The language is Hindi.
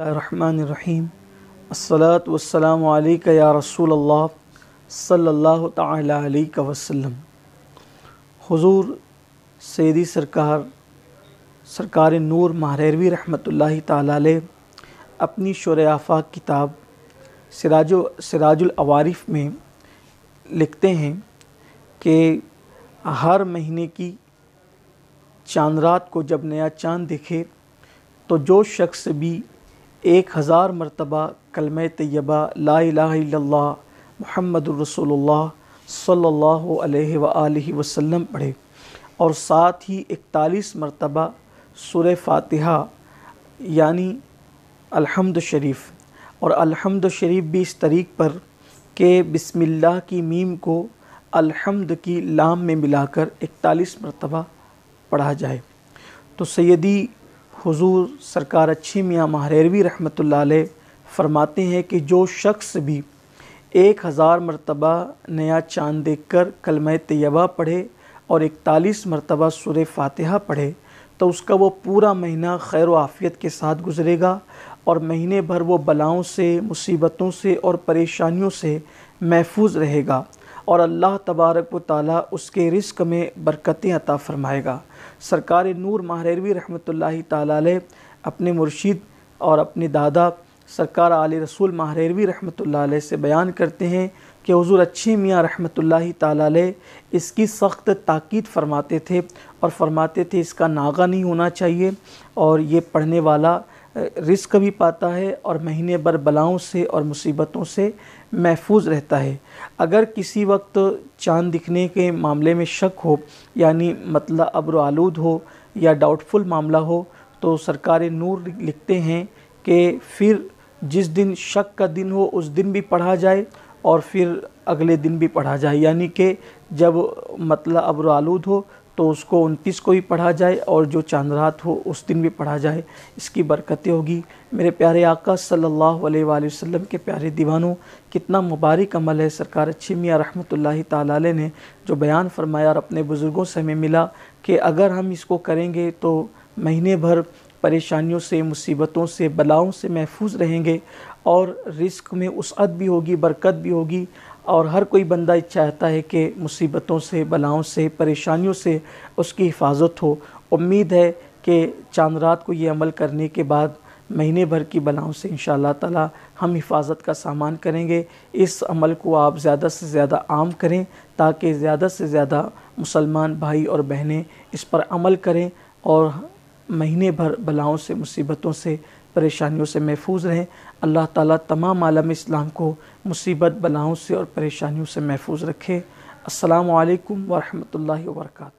रहीम असलात वसलाम अलैक या रसूल अल्लाह सल्लल्लाहु ताला अलैहि वसल्लम हुजूर सैदी सरकार सरकार नूर महरवी रहमतुल्लाहि ताला अपनी शर आफाक किताब सिराजो सिराजुल अवारिफ में लिखते हैं कि हर महीने की चांद रात को जब नया चांद दिखे तो जो शख्स भी एक हज़ार मरतबा कलम तयबा ला महमद रसोल्ला सल्ला वसम पढ़े और साथ ही इकतालीस मरतबा सुर फातिहा यानी अलहमद शरीफ और अलहमद शरीफ भी इस तरीक़ पर के बिस्मिल्लाह की मीम को अलहमद की लाम में मिलाकर इकतालीस मरतबा पढ़ा जाए तो सैदी हुजूर सरकार अच्छी मियाँ महरेरवी रहमत फरमाते हैं कि जो शख्स भी एक हज़ार मरतबा नया चाँद देख कर कलम तयबा पढ़े और इकतालीस मरतबा सुर फातहा पढ़े तो उसका वो पूरा महीना खैर आफ़ियत के साथ गुजरेगा और महीने भर वो बलाओं से मुसीबतों से और परेशानियों से महफूज रहेगा और अल्लाह तबारक व ताली उसके रिस्क में बरकतें अता फ़रमाएगा सरकार नूर माहरवी रहमत ताली अपने मुर्शीद और अपने दादा सरकार आल रसूल माहरवी रहमत से बयान करते हैं कि हजूर अच्छे मियाँ रहमत ताली इसकी सख्त ताक़द फरमाते थे और फरमाते थे इसका नागा नहीं होना चाहिए और ये पढ़ने वाला रिस्क भी पाता है और महीने भर बलाओं से और मुसीबतों से महफूज रहता है अगर किसी वक्त चांद दिखने के मामले में शक हो यानी मतलब अब्र आलूद हो या डाउटफुल मामला हो तो सरकार नूर लिखते हैं कि फिर जिस दिन शक का दिन हो उस दिन भी पढ़ा जाए और फिर अगले दिन भी पढ़ा जाए यानी कि जब मतलब अब्र आलूद हो तो उसको उनतीस को भी पढ़ा जाए और जो चांद रात हो उस दिन भी पढ़ा जाए इसकी बरकतें होगी मेरे प्यारे आका सल्लल्लाहु अलैहि वसल्लम के प्यारे दीवानों कितना मुबारक अमल है सरकार अच्छी मियाँ रहमत ला ने जो बयान फरमाया और अपने बुज़ुर्गों से हमें मिला कि अगर हम इसको करेंगे तो महीने भर परेशानियों से मुसीबतों से बलाओं से महफूज रहेंगे और रिस्क में उसअत भी होगी बरकत भी होगी और हर कोई बंदा चाहता है कि मुसीबतों से बलाओं से परेशानियों से उसकी हिफाजत हो उम्मीद है कि चांद रात को ये अमल करने के बाद महीने भर की बलाओं से इन ताला हम हिफाजत का सामान करेंगे इस अमल को आप ज़्यादा से ज़्यादा आम करें ताकि ज़्यादा से ज़्यादा मुसलमान भाई और बहनें इस पर अमल करें और महीने भर बलाओं से मुसीबतों से परेशानियों से महफूज रहें अल्लाह ताला तमाम आलम इस्लाम को मुसीबत बलाओं से और परेशानियों से महफूज रखे असलकम वरहमल वर्का